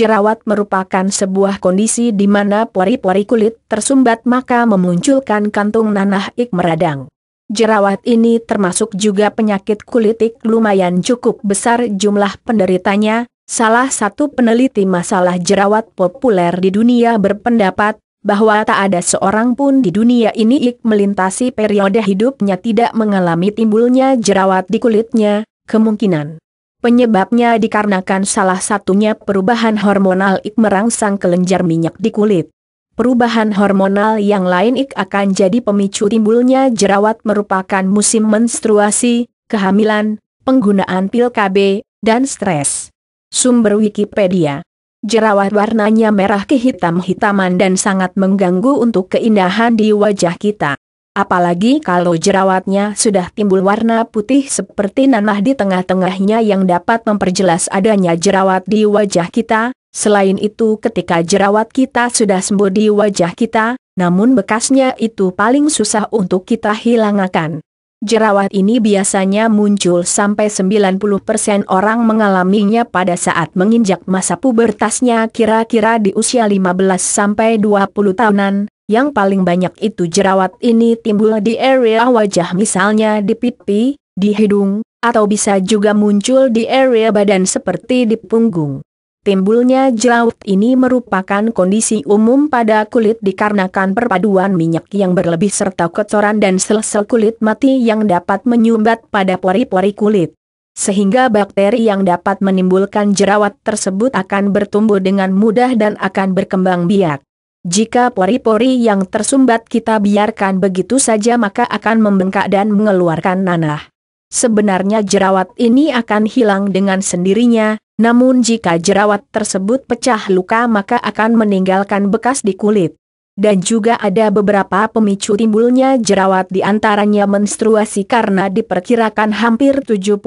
jerawat merupakan sebuah kondisi di mana pori-pori kulit tersumbat maka memunculkan kantung nanah ik meradang. Jerawat ini termasuk juga penyakit kulit ik lumayan cukup besar jumlah penderitanya, salah satu peneliti masalah jerawat populer di dunia berpendapat, bahwa tak ada seorang pun di dunia ini ik melintasi periode hidupnya tidak mengalami timbulnya jerawat di kulitnya, kemungkinan Penyebabnya dikarenakan salah satunya perubahan hormonal ik merangsang kelenjar minyak di kulit. Perubahan hormonal yang lain ik akan jadi pemicu timbulnya jerawat merupakan musim menstruasi, kehamilan, penggunaan pil KB, dan stres. Sumber Wikipedia Jerawat warnanya merah kehitam-hitaman dan sangat mengganggu untuk keindahan di wajah kita. Apalagi kalau jerawatnya sudah timbul warna putih seperti nanah di tengah-tengahnya yang dapat memperjelas adanya jerawat di wajah kita, selain itu ketika jerawat kita sudah sembuh di wajah kita, namun bekasnya itu paling susah untuk kita hilangkan. Jerawat ini biasanya muncul sampai 90% orang mengalaminya pada saat menginjak masa pubertasnya kira-kira di usia 15-20 tahunan, yang paling banyak itu jerawat ini timbul di area wajah misalnya di pipi, di hidung, atau bisa juga muncul di area badan seperti di punggung. Timbulnya jerawat ini merupakan kondisi umum pada kulit dikarenakan perpaduan minyak yang berlebih serta kotoran dan sel-sel kulit mati yang dapat menyumbat pada pori-pori kulit. Sehingga bakteri yang dapat menimbulkan jerawat tersebut akan bertumbuh dengan mudah dan akan berkembang biak. Jika pori-pori yang tersumbat kita biarkan begitu saja maka akan membengkak dan mengeluarkan nanah. Sebenarnya jerawat ini akan hilang dengan sendirinya, namun jika jerawat tersebut pecah luka maka akan meninggalkan bekas di kulit dan juga ada beberapa pemicu timbulnya jerawat di antaranya menstruasi karena diperkirakan hampir 70%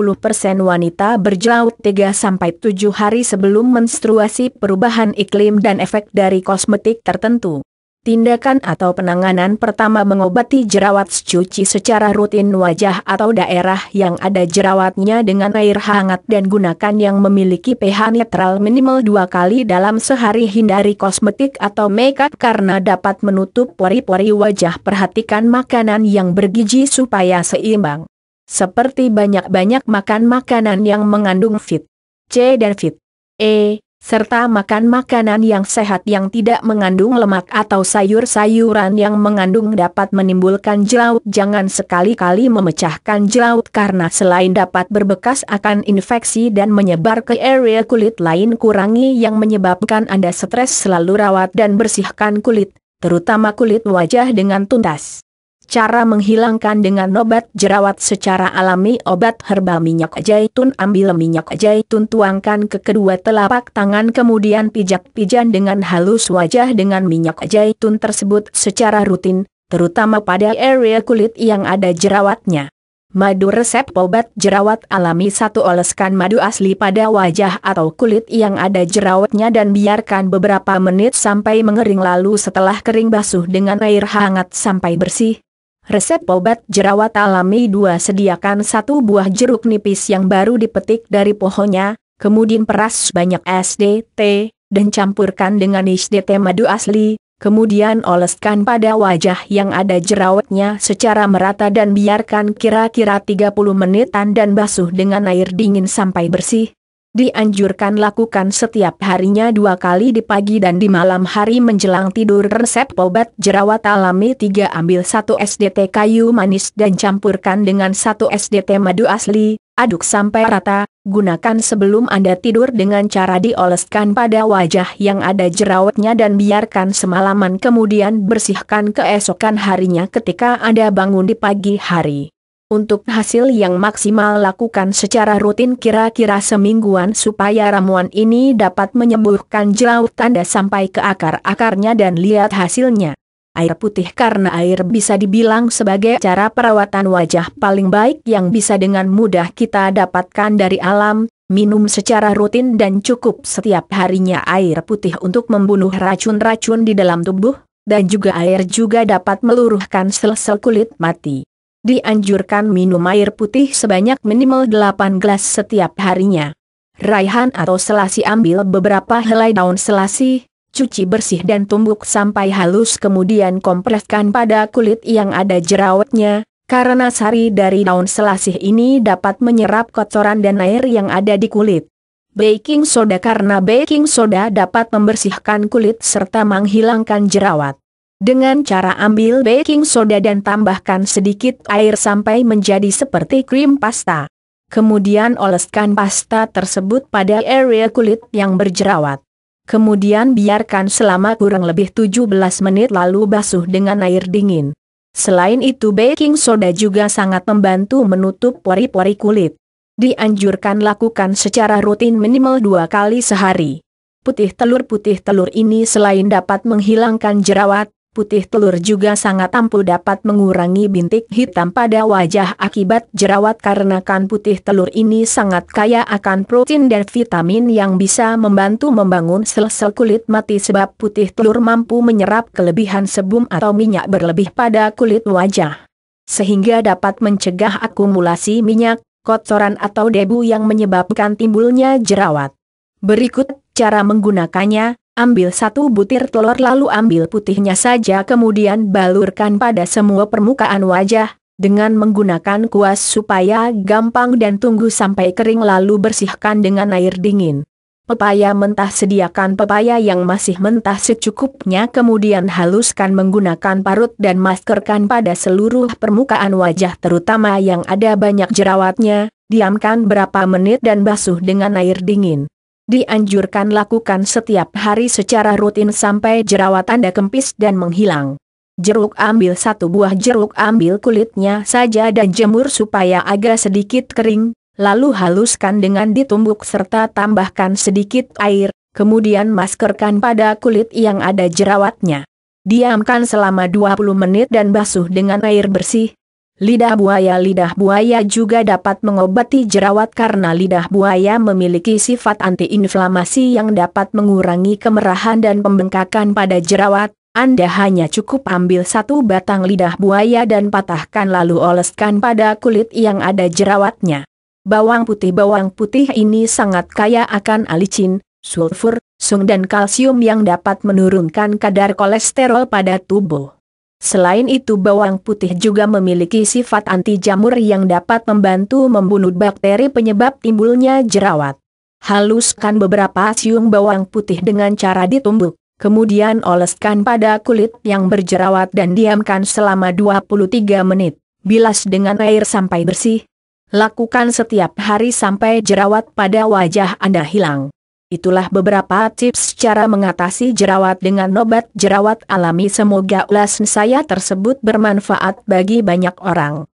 wanita berjerawat 3-7 hari sebelum menstruasi perubahan iklim dan efek dari kosmetik tertentu. Tindakan atau penanganan pertama mengobati jerawat cuci secara rutin wajah atau daerah yang ada jerawatnya dengan air hangat dan gunakan yang memiliki pH netral minimal dua kali dalam sehari hindari kosmetik atau makeup karena dapat menutup pori-pori wajah perhatikan makanan yang bergizi supaya seimbang. Seperti banyak-banyak makan makanan yang mengandung fit C dan fit E serta makan makanan yang sehat yang tidak mengandung lemak atau sayur-sayuran yang mengandung dapat menimbulkan jelaut. Jangan sekali-kali memecahkan jelaut karena selain dapat berbekas akan infeksi dan menyebar ke area kulit lain kurangi yang menyebabkan Anda stres selalu rawat dan bersihkan kulit, terutama kulit wajah dengan tuntas. Cara menghilangkan dengan obat jerawat secara alami obat herbal minyak zaitun ambil minyak zaitun tuangkan ke kedua telapak tangan kemudian pijak-pijan dengan halus wajah dengan minyak zaitun tersebut secara rutin, terutama pada area kulit yang ada jerawatnya. Madu resep obat jerawat alami satu oleskan madu asli pada wajah atau kulit yang ada jerawatnya dan biarkan beberapa menit sampai mengering lalu setelah kering basuh dengan air hangat sampai bersih, Resep obat jerawat alami dua sediakan satu buah jeruk nipis yang baru dipetik dari pohonnya, kemudian peras banyak SDT, dan campurkan dengan SDT madu asli, kemudian oleskan pada wajah yang ada jerawatnya secara merata dan biarkan kira-kira 30 menitan dan basuh dengan air dingin sampai bersih, dianjurkan lakukan setiap harinya dua kali di pagi dan di malam hari menjelang tidur resep obat jerawat alami 3 ambil 1 SDT kayu manis dan campurkan dengan 1 SDT madu asli, aduk sampai rata, gunakan sebelum Anda tidur dengan cara dioleskan pada wajah yang ada jerawatnya dan biarkan semalaman kemudian bersihkan keesokan harinya ketika Anda bangun di pagi hari. Untuk hasil yang maksimal lakukan secara rutin kira-kira semingguan supaya ramuan ini dapat menyembuhkan jelaut tanda sampai ke akar-akarnya dan lihat hasilnya. Air putih karena air bisa dibilang sebagai cara perawatan wajah paling baik yang bisa dengan mudah kita dapatkan dari alam, minum secara rutin dan cukup setiap harinya air putih untuk membunuh racun-racun di dalam tubuh, dan juga air juga dapat meluruhkan sel-sel kulit mati dianjurkan minum air putih sebanyak minimal 8 gelas setiap harinya. Raihan atau selasi ambil beberapa helai daun selasi, cuci bersih dan tumbuk sampai halus kemudian kompreskan pada kulit yang ada jerawatnya, karena sari dari daun selasi ini dapat menyerap kotoran dan air yang ada di kulit. Baking soda karena baking soda dapat membersihkan kulit serta menghilangkan jerawat. Dengan cara ambil baking soda dan tambahkan sedikit air sampai menjadi seperti krim pasta. Kemudian oleskan pasta tersebut pada area kulit yang berjerawat. Kemudian biarkan selama kurang lebih 17 menit lalu basuh dengan air dingin. Selain itu baking soda juga sangat membantu menutup pori-pori kulit. Dianjurkan lakukan secara rutin minimal dua kali sehari. Putih telur putih telur ini selain dapat menghilangkan jerawat, Putih telur juga sangat ampuh dapat mengurangi bintik hitam pada wajah akibat jerawat karena kan putih telur ini sangat kaya akan protein dan vitamin yang bisa membantu membangun sel-sel kulit mati sebab putih telur mampu menyerap kelebihan sebum atau minyak berlebih pada kulit wajah. Sehingga dapat mencegah akumulasi minyak, kotoran atau debu yang menyebabkan timbulnya jerawat. Berikut cara menggunakannya, Ambil satu butir telur lalu ambil putihnya saja kemudian balurkan pada semua permukaan wajah, dengan menggunakan kuas supaya gampang dan tunggu sampai kering lalu bersihkan dengan air dingin. Pepaya mentah sediakan pepaya yang masih mentah secukupnya kemudian haluskan menggunakan parut dan maskerkan pada seluruh permukaan wajah terutama yang ada banyak jerawatnya, diamkan berapa menit dan basuh dengan air dingin dianjurkan lakukan setiap hari secara rutin sampai jerawat Anda kempis dan menghilang. Jeruk ambil satu buah jeruk ambil kulitnya saja dan jemur supaya agak sedikit kering, lalu haluskan dengan ditumbuk serta tambahkan sedikit air, kemudian maskerkan pada kulit yang ada jerawatnya. Diamkan selama 20 menit dan basuh dengan air bersih, Lidah buaya Lidah buaya juga dapat mengobati jerawat karena lidah buaya memiliki sifat antiinflamasi yang dapat mengurangi kemerahan dan pembengkakan pada jerawat. Anda hanya cukup ambil satu batang lidah buaya dan patahkan lalu oleskan pada kulit yang ada jerawatnya. Bawang putih Bawang putih ini sangat kaya akan alicin, sulfur, sung dan kalsium yang dapat menurunkan kadar kolesterol pada tubuh. Selain itu bawang putih juga memiliki sifat anti jamur yang dapat membantu membunuh bakteri penyebab timbulnya jerawat. Haluskan beberapa siung bawang putih dengan cara ditumbuk, kemudian oleskan pada kulit yang berjerawat dan diamkan selama 23 menit. Bilas dengan air sampai bersih. Lakukan setiap hari sampai jerawat pada wajah Anda hilang. Itulah beberapa tips cara mengatasi jerawat dengan obat jerawat alami. Semoga ulasan saya tersebut bermanfaat bagi banyak orang.